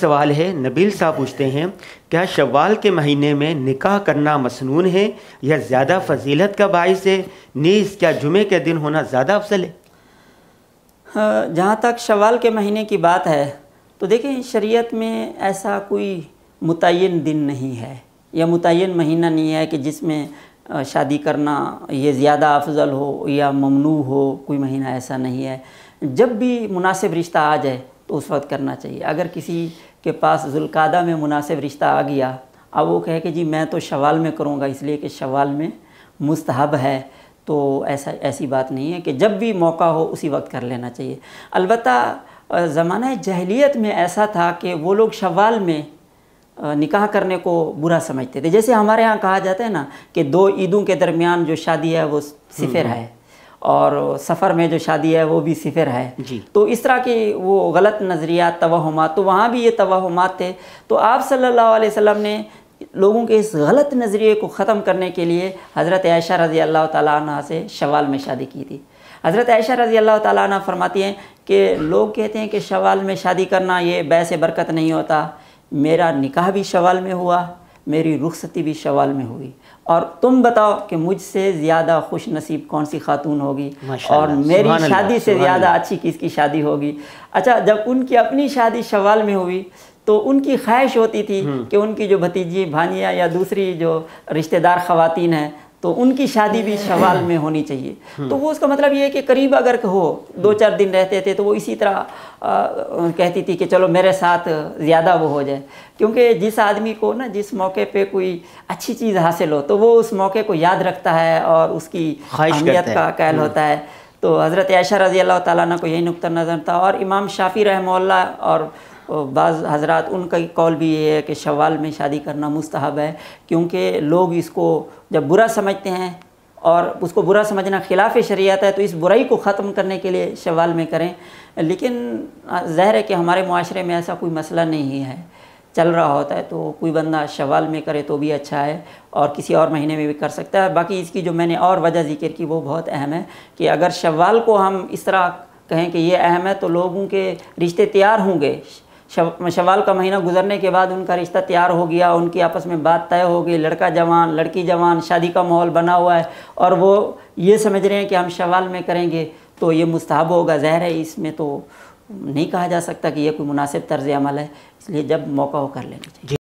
सवाल है नबील साहब पूछते हैं क्या शवाल के महीने में निकाह करना मसनून है या ज़्यादा फजीलत का बायस है नीज़ क्या जुमे के दिन होना ज़्यादा अफसल है हाँ, जहाँ तक शवाल के महीने की बात है तो देखें शरीयत में ऐसा कोई मुतन दिन नहीं है या मुतन महीना नहीं है कि जिसमें शादी करना ये ज़्यादा अफजल हो या ममनू हो कोई महीना ऐसा नहीं है जब भी मुनासिब रिश्ता आ जाए तो उस वक्त करना चाहिए अगर किसी के पास जुल्कादा में मुनासिब रिश्ता आ गया अब वो कहे कि जी मैं तो शवाल में करूँगा इसलिए कि शवाल में मुस्तहब है तो ऐसा ऐसी बात नहीं है कि जब भी मौका हो उसी वक्त कर लेना चाहिए अलबत् ज़माना जहलीत में ऐसा था कि वो लोग शवाल में निकाह करने को बुरा समझते थे जैसे हमारे यहाँ कहा जाता है ना कि दो ईदों के दरमियान जो शादी है वो सिफर हम्म, हम्म। है और सफ़र में जो शादी है वो भी सिफर है जी तो इस तरह की वो गलत नज़रियात तोहमा तो वहाँ भी ये तोहमात थे तो आप सल्लल्लाहु अलैहि वसल्लम ने लोगों के इस गलत नज़रिए को ख़त्म करने के लिए हज़रत आयशा रज़ी अल्लाह तह से शवाल में शादी की थी हज़रत आयशा रज़ी अल्लाह तह फरमाती हैं कि लोग कहते हैं कि शवाल में शादी करना ये बैसे बरकत नहीं होता मेरा निकाह भी शवाल में हुआ मेरी रुखसती भी शवाल में हुई और तुम बताओ कि मुझसे ज़्यादा खुश नसीब कौन सी खातून होगी और मेरी शादी से ज़्यादा अच्छी किसकी शादी होगी अच्छा जब उनकी अपनी शादी शवाल में हुई तो उनकी ख्वाहिश होती थी हम्म। कि उनकी जो भतीजी भानिया या दूसरी जो रिश्तेदार ख़वातीन हैं तो उनकी शादी भी शवाल में होनी चाहिए तो वो उसका मतलब ये है कि करीब अगर हो दो चार दिन रहते थे तो वो इसी तरह आ, कहती थी कि चलो मेरे साथ ज़्यादा वो हो जाए क्योंकि जिस आदमी को ना जिस मौके पे कोई अच्छी चीज़ हासिल हो तो वो उस मौके को याद रखता है और उसकी अहमियत का कैल हम्म। होता है तो हज़रत ऐशा रज़ी अल्लाह तक को यही नुक़ नज़र था और इमाम शाफ़ी रहमोल्ला और बाज़ हजरत उनका कॉल भी ये है कि शवाल में शादी करना मुस्तहब है क्योंकि लोग इसको जब बुरा समझते हैं और उसको बुरा समझना खिलाफ शरीयत है तो इस बुराई को ख़त्म करने के लिए शवाल में करें लेकिन ज़ाहिर है कि हमारे माशरे में ऐसा कोई मसला नहीं है चल रहा होता है तो कोई बंदा शवाल में करे तो भी अच्छा है और किसी और महीने में भी कर सकता है बाकी इसकी जो मैंने और वजह जिक्र की वो बहुत अहम है कि अगर शवाल को हम इस तरह कहें कि ये अहम है तो लोगों के रिश्ते तैयार होंगे शवाल का महीना गुजरने के बाद उनका रिश्ता तैयार हो गया उनकी आपस में बात तय हो गई लड़का जवान लड़की जवान शादी का माहौल बना हुआ है और वो ये समझ रहे हैं कि हम शवाल में करेंगे तो ये मुस्ताहब होगा जहर है इसमें तो नहीं कहा जा सकता कि यह कोई मुनासिब तर्ज अमल है इसलिए जब मौका हो कर लेना चाहिए